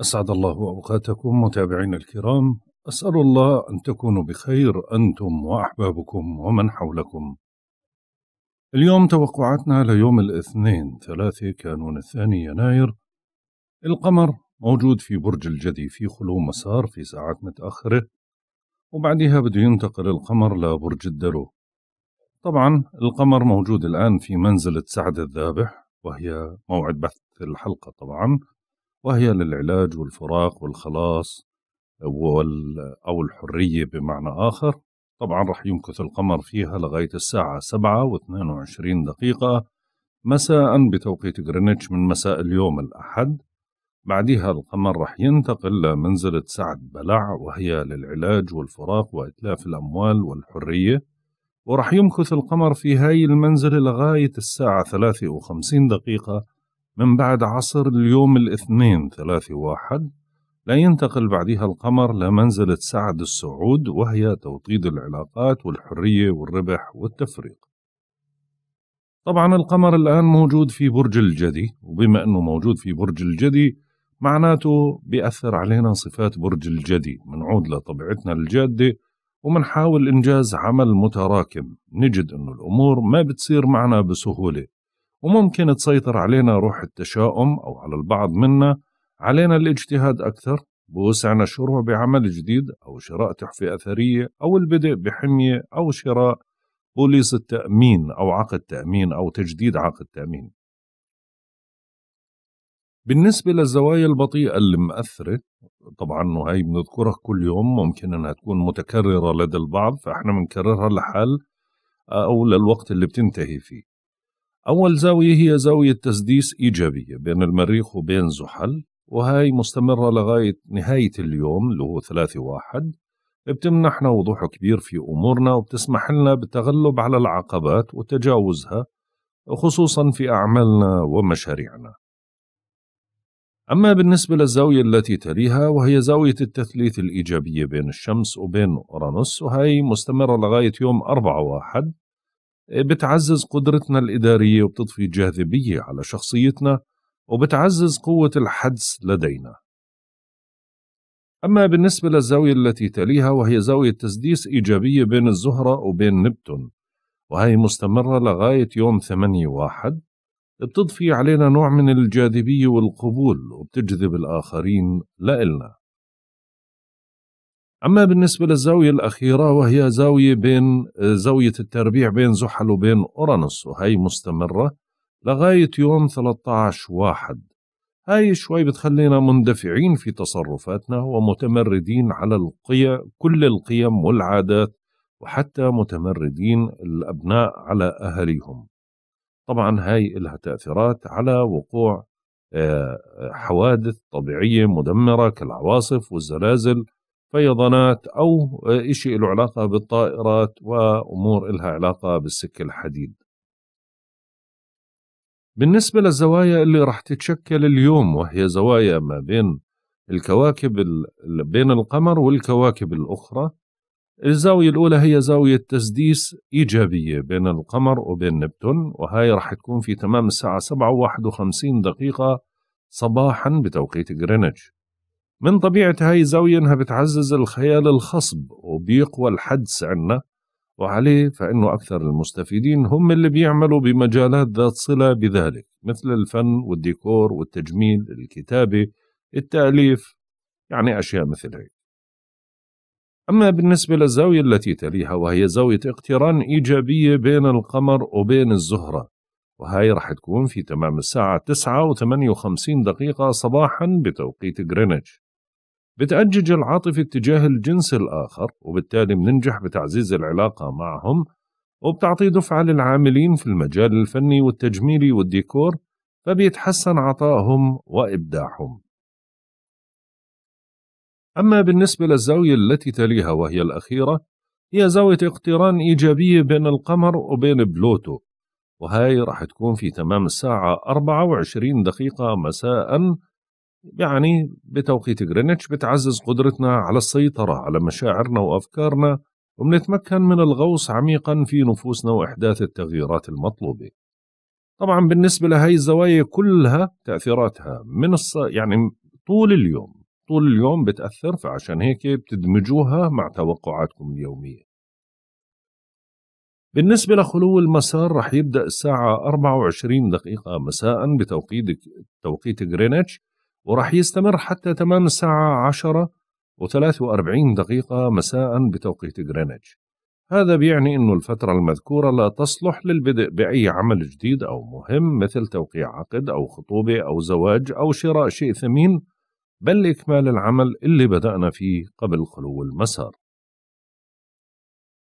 أسعد الله أوقاتكم متابعينا الكرام أسأل الله أن تكونوا بخير أنتم وأحبابكم ومن حولكم اليوم توقعاتنا ليوم الاثنين 3 كانون الثاني يناير القمر موجود في برج الجدي في خلو مسار في ساعات متأخرة وبعدها بده ينتقل القمر لبرج الدلو طبعا القمر موجود الآن في منزلة سعد الذابح وهي موعد بث الحلقة طبعا وهي للعلاج والفراق والخلاص أو الحرية بمعنى آخر طبعا رح يمكث القمر فيها لغاية الساعة 7 و 22 دقيقة مساء بتوقيت غرينتش من مساء اليوم الأحد بعدها القمر رح ينتقل لمنزلة سعد بلع وهي للعلاج والفراق وإتلاف الأموال والحرية ورح يمكث القمر في هاي المنزلة لغاية الساعة 53 دقيقة من بعد عصر اليوم الاثنين ثلاثة واحد لا ينتقل بعدها القمر لمنزلة سعد السعود وهي توطيد العلاقات والحرية والربح والتفريق طبعا القمر الآن موجود في برج الجدي وبما أنه موجود في برج الجدي معناته بيأثر علينا صفات برج الجدي منعود لطبيعتنا الجادة ومنحاول إنجاز عمل متراكم نجد أنه الأمور ما بتصير معنا بسهولة وممكن تسيطر علينا روح التشاؤم أو على البعض منا علينا الاجتهاد أكثر بوسعنا الشروع بعمل جديد أو شراء تحفة أثرية أو البدء بحمية أو شراء بوليس التأمين أو عقد تأمين أو تجديد عقد تأمين بالنسبة للزوايا البطيئة مأثرة طبعا وهي بنذكرها كل يوم ممكن انها تكون متكررة لدى البعض فاحنا بنكررها لحال او للوقت اللي بتنتهي فيه أول زاوية هي زاوية تسديس إيجابية بين المريخ وبين زحل وهي مستمرة لغاية نهاية اليوم اللي هو ثلاثة واحد بتمنحنا وضوح كبير في أمورنا وبتسمح لنا بالتغلب على العقبات وتجاوزها خصوصا في أعمالنا ومشاريعنا أما بالنسبة للزاوية التي تليها وهي زاوية التثليث الإيجابية بين الشمس وبين أورانوس وهي مستمرة لغاية يوم أربعة واحد بتعزز قدرتنا الإدارية وبتضفي جاذبية على شخصيتنا وبتعزز قوة الحدس لدينا أما بالنسبة للزاوية التي تليها وهي زاوية تسديس إيجابية بين الزهرة وبين نبتون وهي مستمرة لغاية يوم 8 واحد بتضفي علينا نوع من الجاذبية والقبول وبتجذب الآخرين لإلنا أما بالنسبة للزاوية الأخيرة وهي زاوية بين زاوية التربيع بين زحل وبين أورانوس وهي مستمرة لغاية يوم 13 واحد هاي شوي بتخلينا مندفعين في تصرفاتنا ومتمردين على القيم كل القيم والعادات وحتى متمردين الأبناء على أهليهم طبعا هاي لها تأثيرات على وقوع آه، حوادث طبيعية مدمرة كالعواصف والزلازل فيضانات أو إشي له علاقة بالطائرات وأمور إلها علاقة بالسكة الحديد بالنسبة للزوايا اللي راح تتشكل اليوم وهي زوايا ما بين الكواكب بين القمر والكواكب الأخرى الزاوية الأولى هي زاوية تسديس إيجابية بين القمر وبين نبتون وهاي راح تكون في تمام الساعة 7:51 دقيقة صباحا بتوقيت غرينتش من طبيعة هاي الزاوية إنها بتعزز الخيال الخصب وبيقوى الحدس عنا وعليه فإنه أكثر المستفيدين هم اللي بيعملوا بمجالات ذات صلة بذلك مثل الفن والديكور والتجميل الكتابة التأليف يعني أشياء مثل هيك أما بالنسبة للزاوية التي تليها وهي زاوية اقتران إيجابية بين القمر وبين الزهرة وهي رح تكون في تمام الساعة 9 و58 دقيقة صباحا بتوقيت غرينتش بتأجج العاطفة اتجاه الجنس الآخر وبالتالي بننجح بتعزيز العلاقة معهم وبتعطي دفعة للعاملين في المجال الفني والتجميلي والديكور فبيتحسن عطائهم وإبداعهم أما بالنسبة للزاوية التي تليها وهي الأخيرة هي زاوية اقتران إيجابية بين القمر وبين بلوتو وهاي راح تكون في تمام الساعة 24 دقيقة مساء يعني بتوقيت جرينتش بتعزز قدرتنا على السيطرة على مشاعرنا وأفكارنا وبنتمكن من الغوص عميقا في نفوسنا وإحداث التغييرات المطلوبة طبعا بالنسبة لهي الزوايا كلها تأثيراتها من الص... يعني طول اليوم طول اليوم بتأثر فعشان هيك بتدمجوها مع توقعاتكم اليومية بالنسبة لخلو المسار رح يبدأ الساعة 24 دقيقة مساء بتوقيت توقيت جرينتش وراح يستمر حتى تمام الساعة 10 و43 دقيقة مساء بتوقيت غرينتش هذا بيعني أنه الفترة المذكورة لا تصلح للبدء بأي عمل جديد أو مهم مثل توقيع عقد أو خطوبة أو زواج أو شراء شيء ثمين بل إكمال العمل اللي بدأنا فيه قبل خلو المسار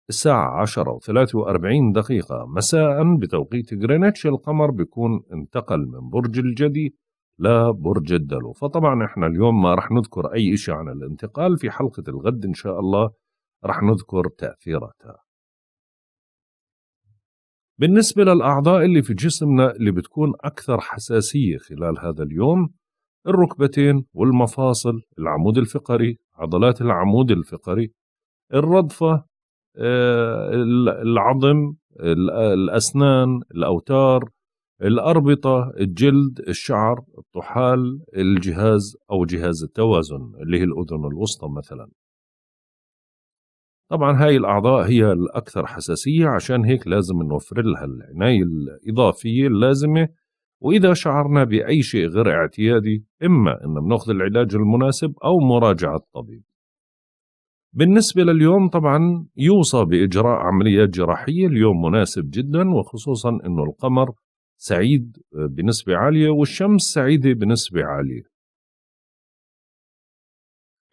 الساعة 10 و43 دقيقة مساء بتوقيت غرينتش القمر بيكون انتقل من برج الجدي لبرج الدلو فطبعا احنا اليوم ما رح نذكر أي شيء عن الانتقال في حلقة الغد إن شاء الله رح نذكر تأثيراتها بالنسبة للأعضاء اللي في جسمنا اللي بتكون أكثر حساسية خلال هذا اليوم الركبتين والمفاصل العمود الفقري عضلات العمود الفقري الرضفة آه، العظم الأسنان الأوتار الأربطة الجلد الشعر الطحال الجهاز أو جهاز التوازن اللي هي الأذن الوسطى مثلا طبعا هاي الأعضاء هي الأكثر حساسية عشان هيك لازم نوفر لها العناية الإضافية اللازمة وإذا شعرنا بأي شيء غير اعتيادي إما إن بناخذ العلاج المناسب أو مراجعة الطبيب بالنسبة لليوم طبعا يوصى بإجراء عمليات جراحية اليوم مناسب جدا وخصوصا أنه القمر سعيد آه، بنسبة عالية والشمس سعيدة بنسبة عالية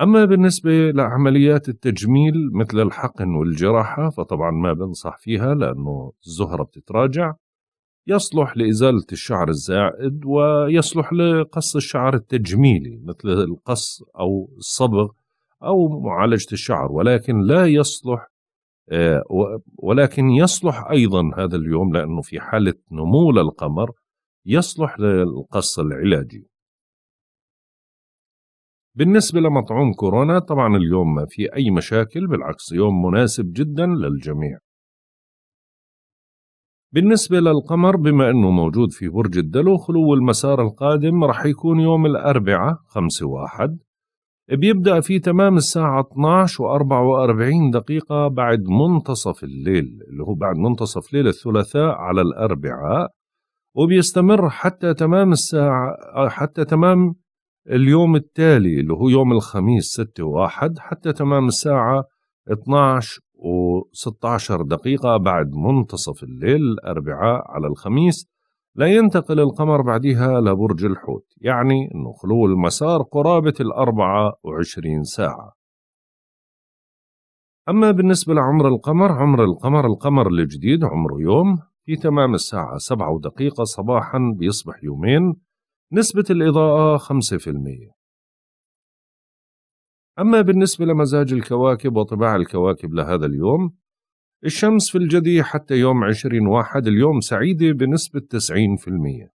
أما بالنسبة لعمليات التجميل مثل الحقن والجراحة فطبعا ما بنصح فيها لأنه الزهرة بتتراجع يصلح لإزالة الشعر الزائد ويصلح لقص الشعر التجميلي مثل القص أو الصبغ أو معالجة الشعر ولكن لا يصلح آه، ولكن يصلح أيضا هذا اليوم لأنه في حالة نمو للقمر يصلح للقص العلاجي بالنسبة لمطعوم كورونا طبعا اليوم ما في أي مشاكل بالعكس يوم مناسب جدا للجميع بالنسبة للقمر بما أنه موجود في برج الدلو خلو المسار القادم رح يكون يوم الأربعاء 5 واحد بيبدأ في تمام الساعة 12 و44 دقيقة بعد منتصف الليل اللي هو بعد منتصف ليل الثلاثاء على الأربعاء وبيستمر حتى تمام الساعة حتى تمام اليوم التالي اللي هو يوم الخميس 6 و1 حتى تمام الساعة 12 و16 دقيقة بعد منتصف الليل الأربعاء على الخميس لا ينتقل القمر بعدها لبرج الحوت يعني أنه خلو المسار قرابة الأربعة وعشرين ساعة أما بالنسبة لعمر القمر عمر القمر القمر الجديد عمره يوم في تمام الساعة سبعة ودقيقة صباحا بيصبح يومين نسبة الإضاءة خمسة في المية أما بالنسبة لمزاج الكواكب وطباع الكواكب لهذا اليوم الشمس في الجدي حتى يوم عشرين واحد اليوم سعيدة بنسبة تسعين في المية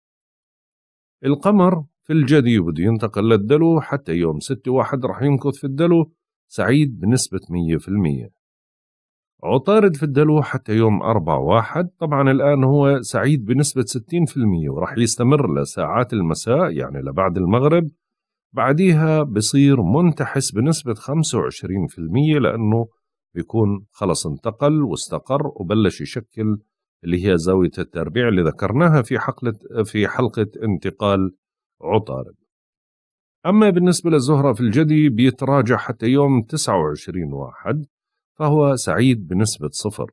القمر في الجدي بده ينتقل للدلو حتى يوم ستة واحد رح يمكث في الدلو سعيد بنسبة مية في المية عطارد في الدلو حتى يوم أربعة واحد طبعا الآن هو سعيد بنسبة ستين في المية ورح يستمر لساعات المساء يعني لبعد المغرب بعديها بصير منتحس بنسبة خمسة وعشرين في المية لأنه بيكون خلص انتقل واستقر وبلش يشكل اللي هي زاوية التربيع اللي ذكرناها في حقلة في حلقة انتقال عطارد. أما بالنسبة للزهرة في الجدي بيتراجع حتى يوم 29 واحد فهو سعيد بنسبة صفر.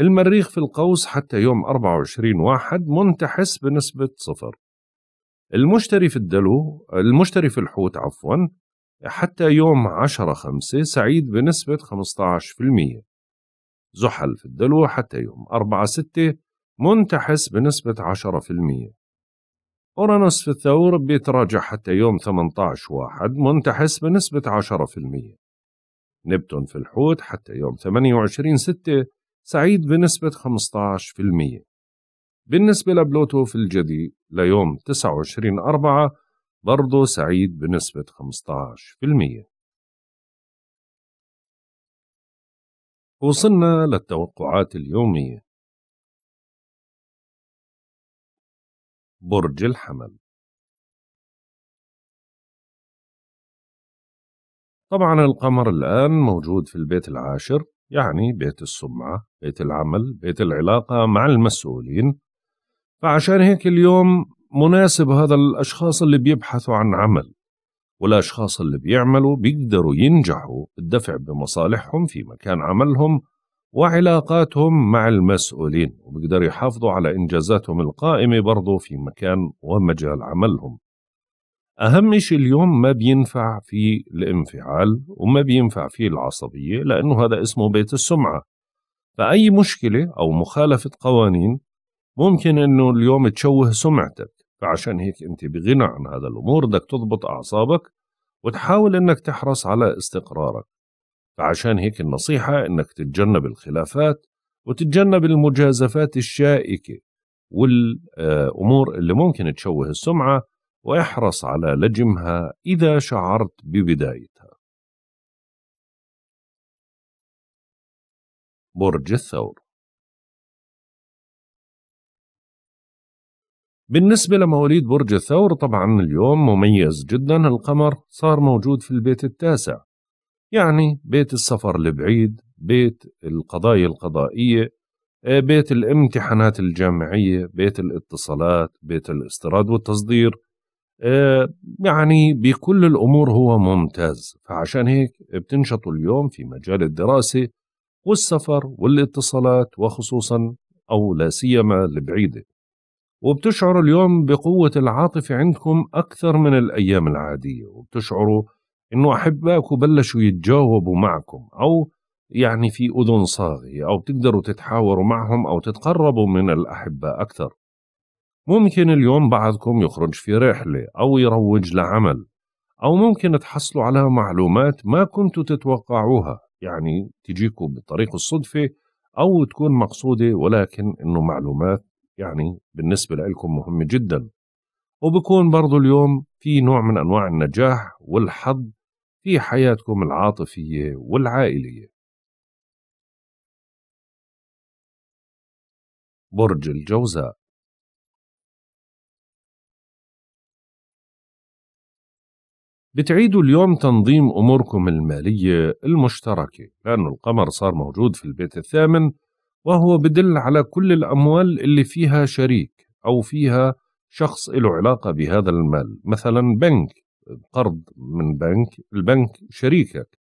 المريخ في القوس حتى يوم 24 واحد منتحس بنسبة صفر. المشتري في الدلو المشتري في الحوت عفوا حتى يوم 10 5 سعيد بنسبة 15% زحل في الدلو حتى يوم 4 6 منتحس بنسبة 10% أورانوس في الثور بيتراجع حتى يوم 18 واحد منتحس بنسبة 10% نبتون في الحوت حتى يوم 28 6 سعيد بنسبة 15% بالنسبة لبلوتو في الجدي ليوم 29 4 برضه سعيد بنسبة 15% وصلنا للتوقعات اليومية برج الحمل طبعا القمر الآن موجود في البيت العاشر يعني بيت السمعة بيت العمل بيت العلاقة مع المسؤولين فعشان هيك اليوم مناسب هذا للأشخاص اللي بيبحثوا عن عمل والأشخاص اللي بيعملوا بيقدروا ينجحوا بالدفع بمصالحهم في مكان عملهم وعلاقاتهم مع المسؤولين وبيقدروا يحافظوا على إنجازاتهم القائمة برضو في مكان ومجال عملهم أهم شيء اليوم ما بينفع في الانفعال وما بينفع في العصبية لأنه هذا اسمه بيت السمعة فأي مشكلة أو مخالفة قوانين ممكن أنه اليوم تشوه سمعتك فعشان هيك أنت بغنى عن هذا الأمور بدك تضبط أعصابك وتحاول أنك تحرص على استقرارك فعشان هيك النصيحة أنك تتجنب الخلافات وتتجنب المجازفات الشائكة والأمور اللي ممكن تشوه السمعة واحرص على لجمها إذا شعرت ببدايتها برج الثور بالنسبة لمواليد برج الثور طبعا اليوم مميز جدا القمر صار موجود في البيت التاسع يعني بيت السفر البعيد بيت القضايا القضائية آه، بيت الامتحانات الجامعية بيت الاتصالات بيت الاستيراد والتصدير آه، يعني بكل الأمور هو ممتاز فعشان هيك بتنشطوا اليوم في مجال الدراسة والسفر والاتصالات وخصوصا أو لا سيما البعيدة وبتشعروا اليوم بقوة العاطفة عندكم أكثر من الأيام العادية وبتشعروا إنه أحبائكم بلشوا يتجاوبوا معكم أو يعني في أذن صاغية أو بتقدروا تتحاوروا معهم أو تتقربوا من الأحباء أكثر ممكن اليوم بعضكم يخرج في رحلة أو يروج لعمل أو ممكن تحصلوا على معلومات ما كنتوا تتوقعوها يعني تجيكوا بطريق الصدفة أو تكون مقصودة ولكن إنه معلومات يعني بالنسبة لكم مهمة جدا وبكون برضو اليوم في نوع من أنواع النجاح والحظ في حياتكم العاطفية والعائلية برج الجوزاء بتعيدوا اليوم تنظيم أموركم المالية المشتركة لأن القمر صار موجود في البيت الثامن وهو بدل على كل الأموال اللي فيها شريك أو فيها شخص له علاقة بهذا المال مثلا بنك قرض من بنك البنك شريكك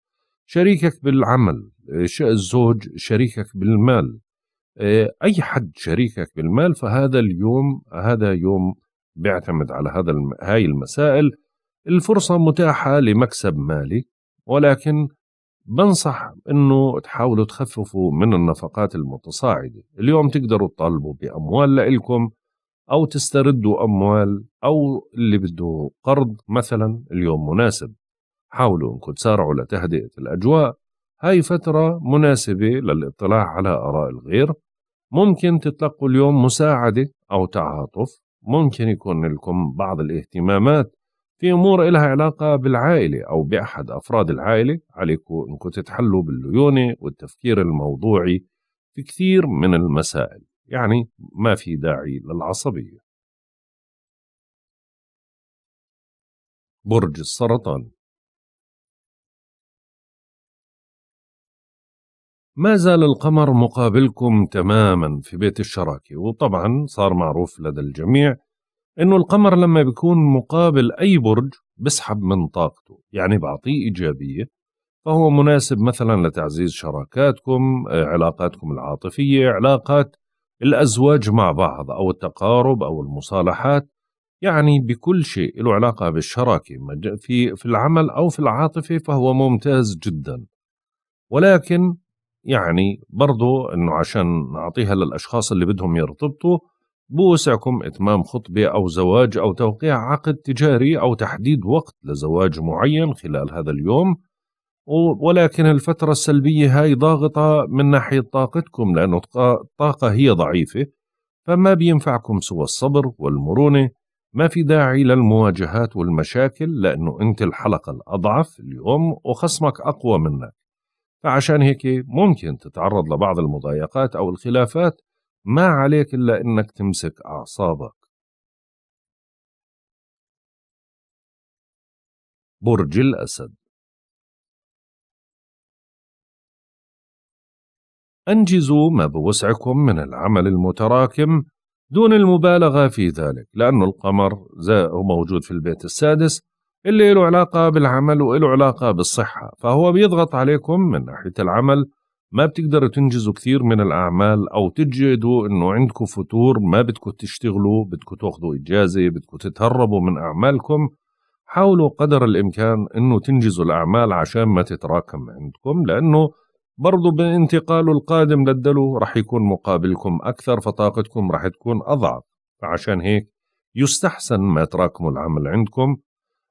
شريكك بالعمل الزوج شريكك بالمال آه، أي حد شريكك بالمال فهذا اليوم هذا يوم بيعتمد على هذا هاي المسائل الفرصة متاحة لمكسب مالي ولكن بنصح انه تحاولوا تخففوا من النفقات المتصاعده اليوم تقدروا تطالبوا باموال لإلكم او تستردوا اموال او اللي بده قرض مثلا اليوم مناسب حاولوا انكم تسارعوا لتهدئه الاجواء هاي فتره مناسبه للاطلاع على اراء الغير ممكن تتلقوا اليوم مساعده او تعاطف ممكن يكون لكم بعض الاهتمامات في امور لها علاقه بالعائله او باحد افراد العائله عليكم انكم تتحلوا بالليونه والتفكير الموضوعي في كثير من المسائل يعني ما في داعي للعصبيه برج السرطان ما زال القمر مقابلكم تماما في بيت الشراكة وطبعا صار معروف لدى الجميع انه القمر لما بيكون مقابل اي برج بسحب من طاقته يعني بعطيه ايجابيه فهو مناسب مثلا لتعزيز شراكاتكم آه، علاقاتكم العاطفيه علاقات الازواج مع بعض او التقارب او المصالحات يعني بكل شيء له علاقه بالشراكه في في العمل او في العاطفه فهو ممتاز جدا ولكن يعني برضو انه عشان نعطيها للاشخاص اللي بدهم يرتبطوا بوسعكم إتمام خطبة أو زواج أو توقيع عقد تجاري أو تحديد وقت لزواج معين خلال هذا اليوم ولكن الفترة السلبية هاي ضاغطة من ناحية طاقتكم لأنه الطاقة هي ضعيفة فما بينفعكم سوى الصبر والمرونة ما في داعي للمواجهات والمشاكل لأنه أنت الحلقة الأضعف اليوم وخصمك أقوى منك فعشان هيك ممكن تتعرض لبعض المضايقات أو الخلافات ما عليك إلا إنك تمسك أعصابك برج الأسد أنجزوا ما بوسعكم من العمل المتراكم دون المبالغة في ذلك لأن القمر موجود في البيت السادس اللي له علاقة بالعمل وله علاقة بالصحة فهو بيضغط عليكم من ناحية العمل ما بتقدروا تنجزوا كثير من الأعمال أو تجدوا إنه عندكم فتور ما بدكم تشتغلوا بدكم تاخذوا إجازة بدكم تتهربوا من أعمالكم حاولوا قدر الإمكان إنه تنجزوا الأعمال عشان ما تتراكم عندكم لأنه برضو بانتقاله القادم للدلو رح يكون مقابلكم أكثر فطاقتكم رح تكون أضعف فعشان هيك يستحسن ما تراكموا العمل عندكم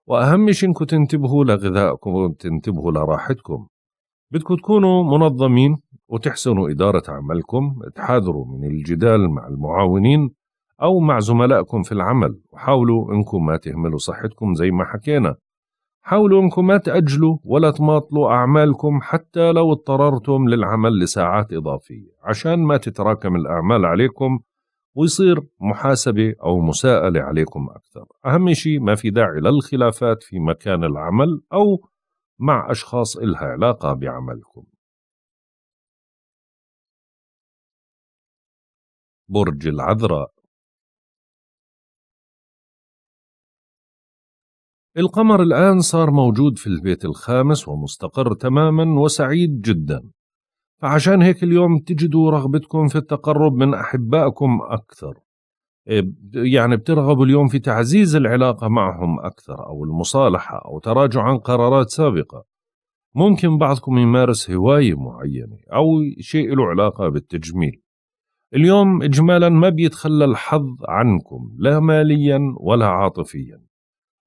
وأهم شيء إنكم تنتبهوا لغذائكم وتنتبهوا لراحتكم بدكم تكونوا منظمين وتحسنوا إدارة عملكم تحاذروا من الجدال مع المعاونين أو مع زملائكم في العمل وحاولوا أنكم ما تهملوا صحتكم زي ما حكينا حاولوا أنكم ما تأجلوا ولا تماطلوا أعمالكم حتى لو اضطررتم للعمل لساعات إضافية عشان ما تتراكم الأعمال عليكم ويصير محاسبة أو مساءلة عليكم أكثر أهم شيء ما في داعي للخلافات في مكان العمل أو مع أشخاص إلها علاقة بعملكم برج العذراء القمر الآن صار موجود في البيت الخامس ومستقر تماما وسعيد جدا فعشان هيك اليوم تجدوا رغبتكم في التقرب من أحبائكم أكثر يعني بترغبوا اليوم في تعزيز العلاقة معهم أكثر أو المصالحة أو تراجع عن قرارات سابقة ممكن بعضكم يمارس هواية معينة أو شيء له علاقة بالتجميل اليوم إجمالا ما بيتخلى الحظ عنكم لا ماليا ولا عاطفيا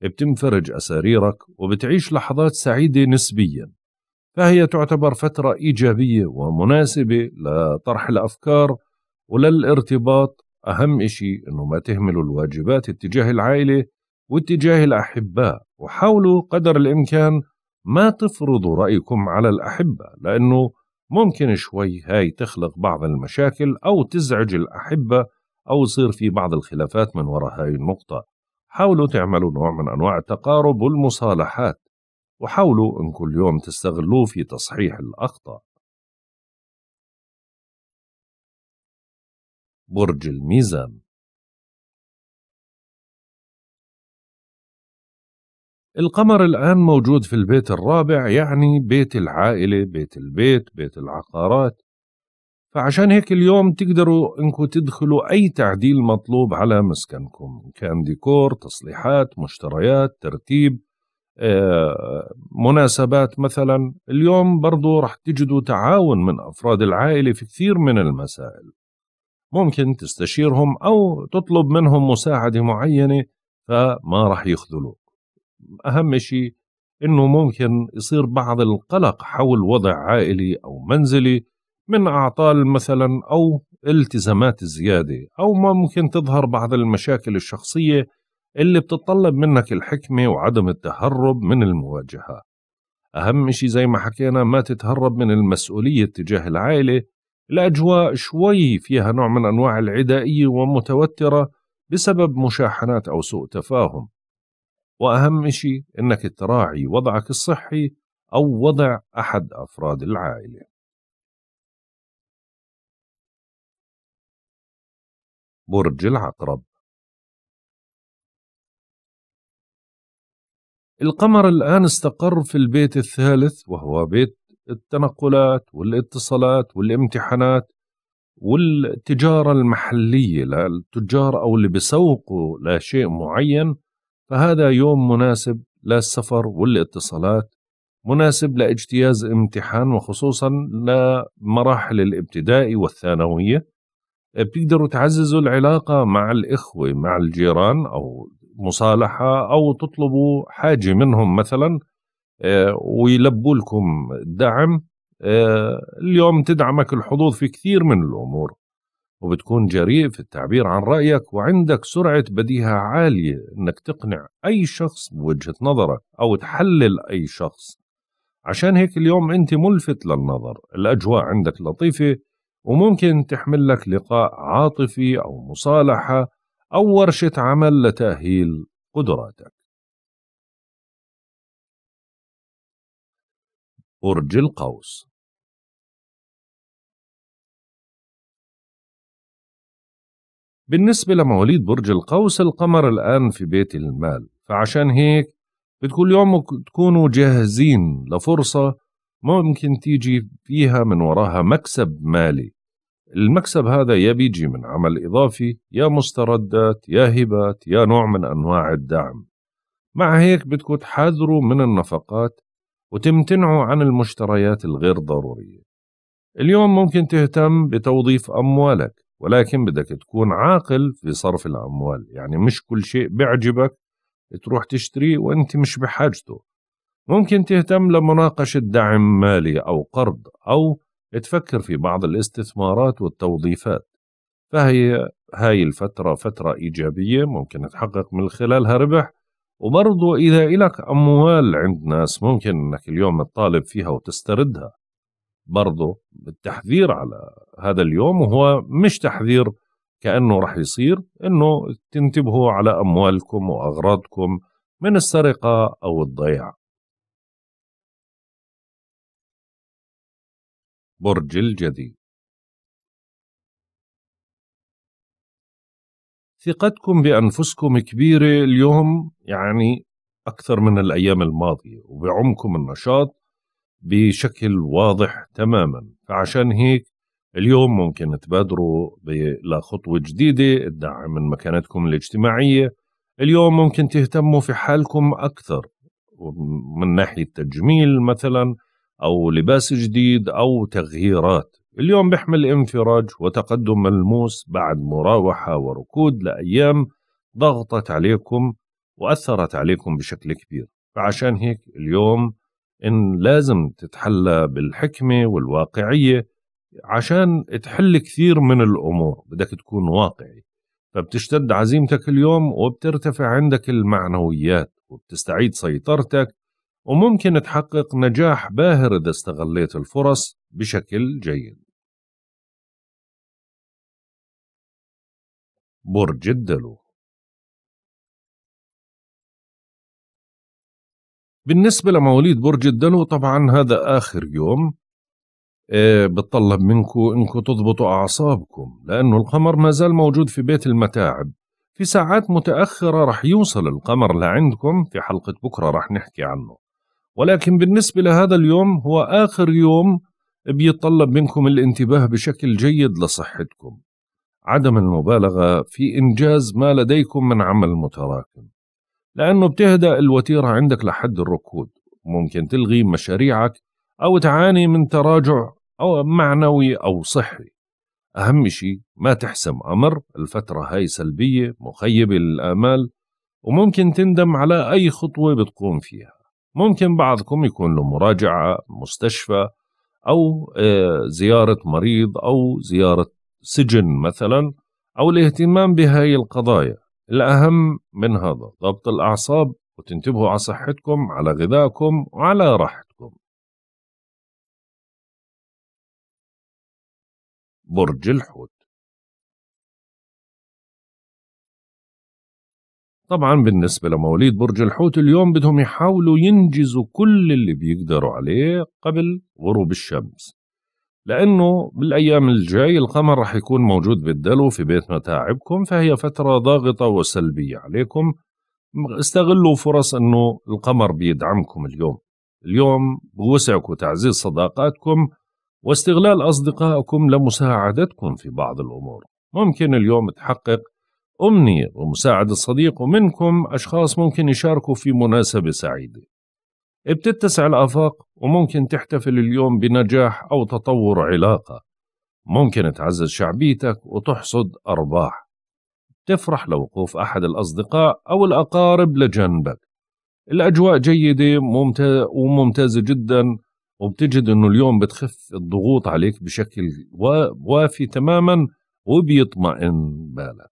بتنفرج أساريرك وبتعيش لحظات سعيدة نسبيا فهي تعتبر فترة إيجابية ومناسبة لطرح الأفكار وللارتباط أهم إشي أنه ما تهملوا الواجبات اتجاه العائلة واتجاه الأحباء وحاولوا قدر الإمكان ما تفرضوا رأيكم على الأحبة لأنه ممكن شوي هاي تخلق بعض المشاكل أو تزعج الأحبة أو يصير في بعض الخلافات من وراء هاي النقطة حاولوا تعملوا نوع من أنواع التقارب والمصالحات وحاولوا أن كل يوم تستغلوه في تصحيح الأخطاء برج الميزان القمر الآن موجود في البيت الرابع يعني بيت العائلة بيت البيت بيت العقارات فعشان هيك اليوم تقدروا انكم تدخلوا أي تعديل مطلوب على مسكنكم إن كان ديكور تصليحات مشتريات ترتيب آه، مناسبات مثلا اليوم برضو رح تجدوا تعاون من أفراد العائلة في كثير من المسائل ممكن تستشيرهم أو تطلب منهم مساعدة معينة فما راح يخذلوك أهم شيء أنه ممكن يصير بعض القلق حول وضع عائلي أو منزلي من أعطال مثلا أو التزامات زيادة أو ممكن تظهر بعض المشاكل الشخصية اللي بتطلب منك الحكمة وعدم التهرب من المواجهة أهم شيء زي ما حكينا ما تتهرب من المسؤولية تجاه العائلة الأجواء شوي فيها نوع من أنواع العدائية ومتوترة بسبب مشاحنات أو سوء تفاهم وأهم شيء أنك تراعي وضعك الصحي أو وضع أحد أفراد العائلة برج العقرب القمر الآن استقر في البيت الثالث وهو بيت التنقلات والاتصالات والامتحانات والتجارة المحلية للتجار أو اللي بيسوقوا لشيء معين فهذا يوم مناسب للسفر والاتصالات مناسب لاجتياز امتحان وخصوصا لمراحل الابتدائي والثانوية بتقدروا تعززوا العلاقة مع الإخوة مع الجيران أو مصالحة أو تطلبوا حاجة منهم مثلا آه، ويلبوا لكم الدعم آه، اليوم تدعمك الحظوظ في كثير من الأمور وبتكون جريء في التعبير عن رأيك وعندك سرعة بديهة عالية أنك تقنع أي شخص بوجهة نظرك أو تحلل أي شخص عشان هيك اليوم أنت ملفت للنظر الأجواء عندك لطيفة وممكن تحمل لك لقاء عاطفي أو مصالحة أو ورشة عمل لتأهيل قدراتك برج القوس بالنسبة لمواليد برج القوس القمر الآن في بيت المال فعشان هيك بدكم اليوم تكونوا جاهزين لفرصة ممكن تيجي فيها من وراها مكسب مالي المكسب هذا يا بيجي من عمل إضافي يا مستردات يا هبات يا نوع من أنواع الدعم مع هيك بدكم تحذروا من النفقات وتمتنعه عن المشتريات الغير ضرورية اليوم ممكن تهتم بتوظيف أموالك ولكن بدك تكون عاقل في صرف الأموال يعني مش كل شيء بيعجبك تروح تشتريه وانت مش بحاجته ممكن تهتم لمناقشة دعم مالي أو قرض أو تفكر في بعض الاستثمارات والتوظيفات فهي هاي الفترة فترة إيجابية ممكن تحقق من خلالها ربح وبرضو إذا إلك أموال عند ناس ممكن أنك اليوم تطالب فيها وتستردها برضو التحذير على هذا اليوم وهو مش تحذير كأنه رح يصير أنه تنتبهوا على أموالكم وأغراضكم من السرقة أو الضياع برج الجدي ثقتكم بأنفسكم كبيرة اليوم يعني أكثر من الأيام الماضية وبعمكم النشاط بشكل واضح تماما فعشان هيك اليوم ممكن تبادروا لخطوة جديدة تدعم من مكانتكم الاجتماعية اليوم ممكن تهتموا في حالكم أكثر من ناحية تجميل مثلا أو لباس جديد أو تغييرات اليوم بيحمل انفراج وتقدم ملموس بعد مراوحة وركود لأيام ضغطت عليكم وأثرت عليكم بشكل كبير فعشان هيك اليوم إن لازم تتحلى بالحكمة والواقعية عشان تحل كثير من الأمور بدك تكون واقعي فبتشتد عزيمتك اليوم وبترتفع عندك المعنويات وبتستعيد سيطرتك وممكن تحقق نجاح باهر إذا استغليت الفرص بشكل جيد برج الدلو بالنسبة لمواليد برج الدلو طبعا هذا آخر يوم آه، بتطلب منكم انكم تضبطوا أعصابكم لأنه القمر ما زال موجود في بيت المتاعب في ساعات متأخرة رح يوصل القمر لعندكم في حلقة بكرة رح نحكي عنه ولكن بالنسبة لهذا اليوم هو آخر يوم بيتطلب منكم الانتباه بشكل جيد لصحتكم عدم المبالغة في إنجاز ما لديكم من عمل متراكم لأنه بتهدأ الوتيرة عندك لحد الركود ممكن تلغي مشاريعك أو تعاني من تراجع أو معنوي أو صحي أهم شيء ما تحسم أمر الفترة هاي سلبية مخيبة للآمال وممكن تندم على أي خطوة بتقوم فيها ممكن بعضكم يكون له مراجعة مستشفى أو آه، زيارة مريض أو زيارة سجن مثلا أو الاهتمام بهاي القضايا الأهم من هذا ضبط الأعصاب وتنتبهوا على صحتكم على غذائكم وعلى راحتكم برج الحوت طبعا بالنسبة لمواليد برج الحوت اليوم بدهم يحاولوا ينجزوا كل اللي بيقدروا عليه قبل غروب الشمس لأنه بالأيام الجاي القمر رح يكون موجود بالدلو في بيت متاعبكم فهي فترة ضاغطة وسلبية عليكم استغلوا فرص أنه القمر بيدعمكم اليوم اليوم بوسعكم تعزيز صداقاتكم واستغلال أصدقائكم لمساعدتكم في بعض الأمور ممكن اليوم تحقق أمنية ومساعدة صديق ومنكم أشخاص ممكن يشاركوا في مناسبة سعيدة بتتسع الآفاق وممكن تحتفل اليوم بنجاح أو تطور علاقة ممكن تعزز شعبيتك وتحصد أرباح تفرح لوقوف أحد الأصدقاء أو الأقارب لجنبك الأجواء جيدة وممتازة جدا وبتجد أنه اليوم بتخف الضغوط عليك بشكل وافي تماما وبيطمئن بالك